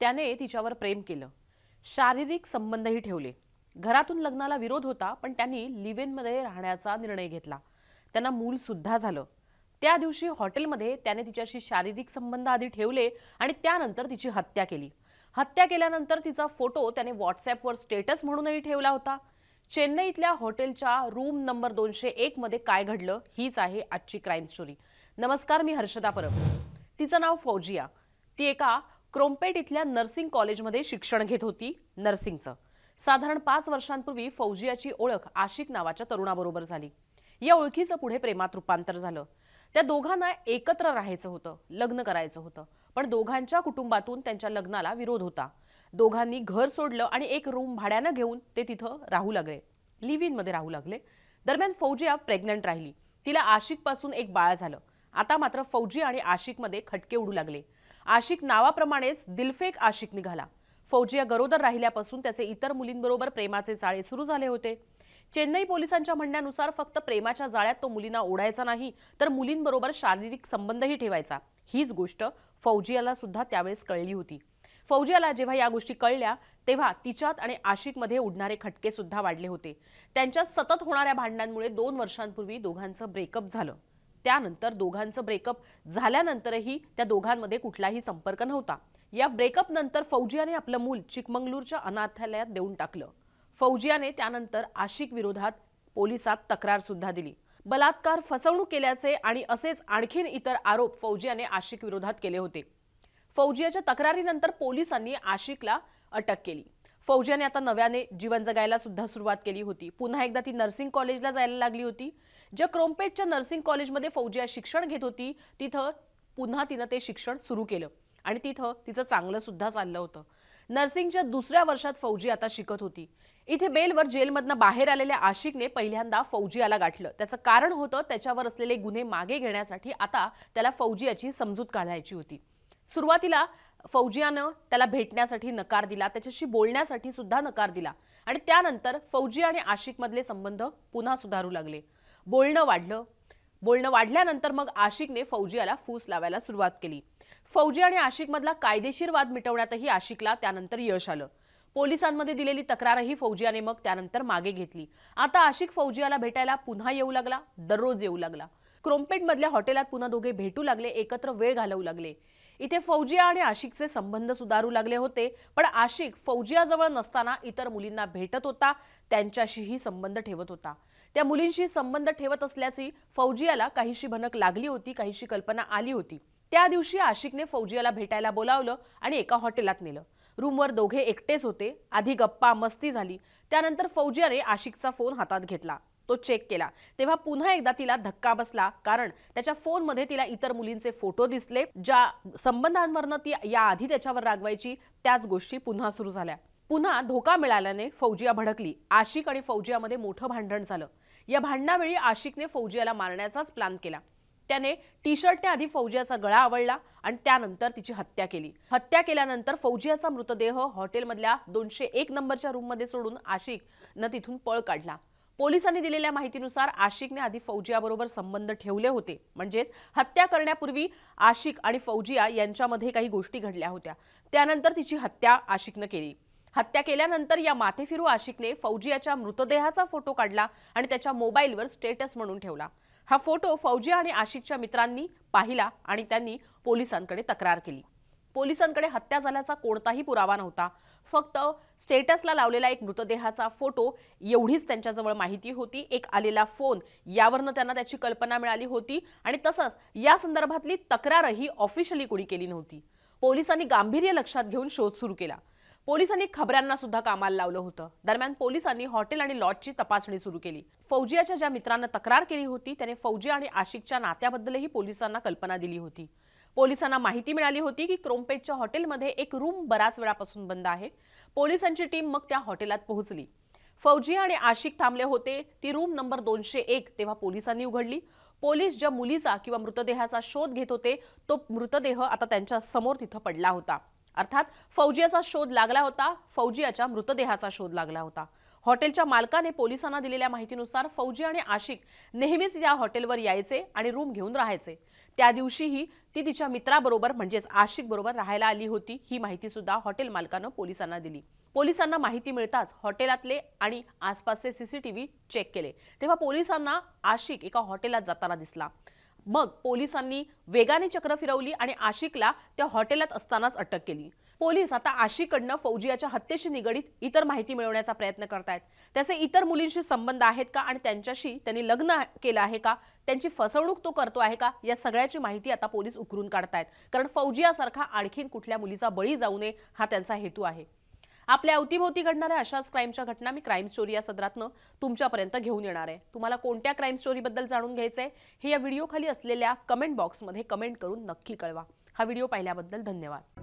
त्याने तिच्यावर प्रेम केलं शारीरिक संबंधही ठेवले घरातून लग्नाला विरोध होता पण त्यांनी लिव्हनमध्ये राहण्याचा निर्णय घेतला त्यांना मूल सुद्धा झालं त्या दिवशी हॉटेलमध्ये त्याने तिच्याशी शारीरिक संबंध आधी ठेवले आणि त्यानंतर तिची हत्या केली हत्या केल्यानंतर तिचा फोटो त्याने व्हॉट्सॲपवर स्टेटस म्हणूनही ठेवला होता चेन्नईतल्या हॉटेलच्या रूम नंबर दोनशे एकमध्ये काय घडलं हीच आहे आजची क्राईम स्टोरी नमस्कार मी हर्षदा परब तिचं नाव फौजिया ती एका क्रोमपेट इथल्या नर्सिंग कॉलेजमध्ये शिक्षण घेत होती नर्सिंगचं साधारण पाच वर्षांपूर्वी फौजियाची ओळख आशिक नावाच्या तरुणाबरोबर झाली या ओळखीचं पुढे प्रेमात रूपांतर झालं त्या दोघांना एकत्र राहायचं होतं लग्न करायचं होतं पण दोघांच्या कुटुंबातून त्यांच्या लग्नाला विरोध होता दोघांनी घर सोडलं आणि एक रूम भाड्यानं घेऊन ते तिथं राहू लागले लिव्ह इनमध्ये राहू लागले दरम्यान फौजिया प्रेग्नंट राहिली तिला आशिकपासून एक बाळ झालं आता मात्र फौजी आणि आशिकमध्ये खटके उडू लागले आशिक नावाप्रमाणेच दिलफेक आशिक निघाला फौजिया गरोदर राहिल्यापासून त्याचे इतर मुलींबरोबर प्रेमाचे चाळे सुरू झाले होते चेन्नई पोलिसांच्या म्हणण्यानुसार फक्त प्रेमाच्या जाळ्यात तो मुलींना ओढायचा नाही तर मुलींबरोबर शारीरिक संबंधही ठेवायचा हीच गोष्ट फौजियाला सुद्धा त्यावेळेस कळली होती फौजियाला जेव्हा या गोष्टी कळल्या तेव्हा तिच्यात आणि आशिकमध्ये उडणारे खटके सुद्धा वाढले होते त्यांच्या सतत होणाऱ्या भांडणांमुळे दोन वर्षांपूर्वी दोघांचं ब्रेकअप झालं त्यानंतर दोघांचं ब्रेकअप झाल्यानंतरही त्या दोघांमध्ये कुठलाही संपर्क नव्हता या ब्रेकअप नंतर फौजियाने आपलं मूल चिकमंगलूरच्या अनाथालयात देऊन टाकलं फौजियाने त्यानंतर आशिक विरोधात पोलिसात तक्रार सुद्धा दिली बलात्कार फसवणूक केल्याचे आणि असेच आणखीन इतर आरोप फौजियाने आशिक विरोधात केले होते फौजियाच्या तक्रारीनंतर पोलिसांनी आशिकला अटक केली फौजियाने आता नव्याने जीवन जगायला सुद्धा सुरुवात केली होती पुन्हा एकदा ती नर्सिंग कॉलेजला जायला लागली होती ज्या क्रोमपेटच्या नर्सिंग कॉलेजमध्ये फौजिया शिक्षण घेत होती तिथं पुन्हा तिनं ते शिक्षण सुरू केलं आणि तिथं तिचं चांगलं सुद्धा चाललं होतं नर्सिंगच्या दुसऱ्या वर्षात फौजी आता शिकत होती इथे बेलवर जेलमधनं बाहेर आलेल्या आशिकने पहिल्यांदा फौजियाला गाठलं त्याचं कारण होतं त्याच्यावर असलेले गुन्हे मागे घेण्यासाठी आता त्याला फौजियाची समजूत काढायची होती सुरुवातीला फौजियानं त्याला भेटण्यासाठी नकार दिला त्याच्याशी बोलण्यासाठी सुद्धा नकार दिला आणि त्यानंतर फौजी आणि आशिकमधले संबंध पुन्हा सुधारू लागले बोलणं वाढलं बोलणं वाढल्यानंतर मग आशिकने फौजियाला फूस लावायला सुरुवात केली फौजी आणि आशिकमधला कायदेशीर वाद मिटवण्यातही आशिकला त्यानंतर यश आलं पोलिसांमध्ये दिलेली तक्रारही फौजियाने मग त्यानंतर मागे घेतली आता आशिक फौजियाला भेटायला पुन्हा येऊ लागला दररोज येऊ लागला मधल्या हॉटेलात पुन्हा दोघे भेटू लागले एकत्र वेळ घालवू लागले इथे फौजिया आणि आशिकचे संबंध सुधारू लागले होते पण आशिक फौजियाजवळ नसताना इतर मुलींना भेटत होता त्यांच्याशीही संबंध ठेवत होता त्या मुलींशी संबंध ठेवत असल्याची फौजियाला काहीशी भनक लागली होती काहीशी कल्पना आली होती त्या दिवशी आशिकने फौजियाला भेटायला बोलावलं आणि एका हॉटेलात नेलं रूमवर दोघे एकटेच होते आधी गप्पा मस्ती झाली त्यानंतर फौजियाने आशिकचा फोन हातात घेतला तो चेक केला तेव्हा पुन्हा एकदा तिला धक्का बसला कारण त्याच्या फोनमध्ये तिला इतर मुलींचे फोटो दिसले ज्या संबंधांवरनं ती आधी त्याच्यावर रागवायची त्याच गोष्टी पुन्हा सुरू झाल्या पुन्हा धोका मिळाल्याने फौजिया भडकली आशिक आणि फौजियामध्ये मोठं भांडण झालं या भांडणावेळी आशिकने फौजियाला मारण्याचाच प्लॅन केला त्याने टी शर्टने आधी फौजियाचा गळा आवडला आणि त्यानंतर तिची हत्या केली हत्या केल्यानंतर फौजियाचा मृतदेह हॉटेलमधल्या दोनशे एक नंबरच्या रूममध्ये सोडून आशिकनं तिथून पळ काढला पोलिसांनी दिलेल्या माहितीनुसार आशिकने आधी फौजियाबरोबर संबंध ठेवले होते म्हणजेच हत्या करण्यापूर्वी आशिक आणि फौजिया यांच्यामध्ये काही गोष्टी घडल्या होत्या त्यानंतर तिची हत्या आशिकनं केली हत्या केल्यानंतर या माथेफिरू आशिकने फौजियाच्या मृतदेहाचा फोटो काढला आणि त्याच्या मोबाईलवर स्टेटस म्हणून ठेवला हा फोटो फौजिया आणि आशिकच्या मित्रांनी पाहिला आणि त्यांनी पोलिसांकडे तक्रार केली पोलिसांकडे हत्या झाल्याचा कोणताही पुरावा नव्हता फक्त स्टेटसला लावलेला एक मृतदेहाचा फोटो एवढीच त्यांच्याजवळ माहिती होती एक आलेला फोन यावरनं त्यांना त्याची कल्पना मिळाली होती आणि तसंच या संदर्भातली तक्रारही ऑफिशियली कोणी केली नव्हती पोलिसांनी गांभीर्य लक्षात घेऊन शोध सुरू केला पोलिसांनी खबऱ्यांना सुद्धा कामाला लावलं होतं दरम्यान पोलिसांनी हॉटेल आणि लॉजची तपासणी सुरू केली फौजियाच्या ज्या मित्रांना तक्रार केली होती त्याने फौजी आणि आशिकच्या नात्याबद्दलही पोलिसांना कल्पना दिली होती पोलिसांना माहिती मिळाली होती की क्रोमपेटच्या हॉटेलमध्ये एक रूम बराच वेळापासून बंद आहे पोलिसांची टीम मग त्या हॉटेलात पोहोचली फौजी आणि आशिक थांबले होते ती रूम नंबर दोनशे एक तेव्हा पोलिसांनी उघडली पोलीस ज्या मुलीचा किंवा मृतदेहाचा शोध घेत होते तो मृतदेह आता त्यांच्या समोर तिथं पडला होता अर्थात फौजियाचा शोध लागला होता फौजियाच्या मृतदेहाचा शोध लागला होता हॉटेलच्या मालकाने पोलिसांना दिलेल्या माहितीनुसार फौजी आणि आशिक नेहमीच या हॉटेलवर यायचे आणि रूम घेऊन राहायचे त्या दिवशीही ती तिच्या मित्राबरोबर म्हणजेच आशिक बरोबर राहायला आली होती ही माहिती सुद्धा हॉटेल मालकानं पोलिसांना दिली पोलिसांना माहिती मिळताच हॉटेलातले आणि आसपासचे सीसीटीव्ही चेक केले तेव्हा पोलिसांना आशिक एका हॉटेलात जाताना दिसला मग पोलिसांनी वेगाने चक्र फिरवली आणि आशिकला त्या हॉटेलात असतानाच अटक केली पोलीस आता आशिककडनं फौजियाच्या हत्येशी निगडीत इतर माहिती मिळवण्याचा प्रयत्न करतायत त्याचे इतर मुलींशी संबंध आहेत का आणि त्यांच्याशी त्यांनी लग्न केलं आहे का त्यांची फसवणूक तो करतो आहे का या सगळ्याची माहिती आता पोलीस उकरून काढतायत कारण फौजियासारखा आणखीन कुठल्या मुलीचा बळी जाऊ नये हा त्यांचा हेतू आहे आपल्या अवतीभोवती घडणाऱ्या अशाच क्राईमच्या घटना मी क्राईम स्टोरी या सदरातनं तुमच्यापर्यंत घेऊन येणार आहे तुम्हाला कोणत्या क्राईम स्टोरीबद्दल जाणून घ्यायचं आहे हे या व्हिडिओ खाली असलेल्या कमेंट बॉक्समध्ये कमेंट करून नक्की कळवा हा व्हिडिओ पाहिल्याबद्दल धन्यवाद